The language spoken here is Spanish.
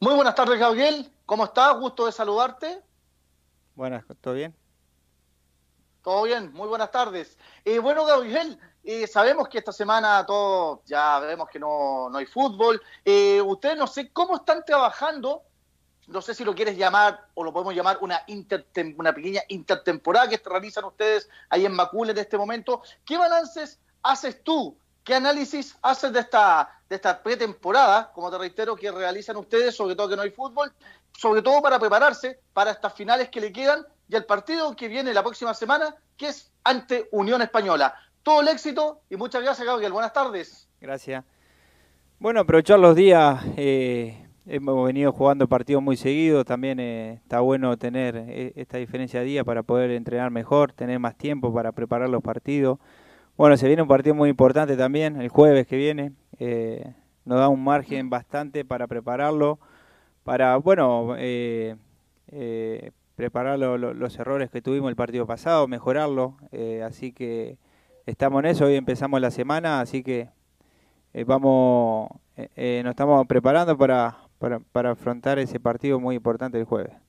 Muy buenas tardes, Gabriel. ¿Cómo estás? Gusto de saludarte. Buenas, ¿todo bien? Todo bien, muy buenas tardes. Eh, bueno, Gabriel, eh, sabemos que esta semana todos ya vemos que no, hay fútbol. Eh, ustedes no sé cómo están trabajando, no sé si lo quieres llamar o lo podemos llamar una, una pequeña intertemporada que realizan ustedes ahí en Macul en este momento. ¿Qué balances haces tú ¿Qué análisis haces de esta, de esta pretemporada, como te reitero, que realizan ustedes, sobre todo que no hay fútbol, sobre todo para prepararse para estas finales que le quedan y el partido que viene la próxima semana, que es ante Unión Española? Todo el éxito y muchas gracias, Gabriel. Buenas tardes. Gracias. Bueno, aprovechar los días. Eh, hemos venido jugando partidos muy seguidos. También eh, está bueno tener eh, esta diferencia de día para poder entrenar mejor, tener más tiempo para preparar los partidos. Bueno, se viene un partido muy importante también, el jueves que viene. Eh, nos da un margen bastante para prepararlo, para, bueno, eh, eh preparar los errores que tuvimos el partido pasado, mejorarlo. Eh, así que estamos en eso, hoy empezamos la semana, así que vamos, nos estamos preparando para, para afrontar ese partido muy importante el jueves.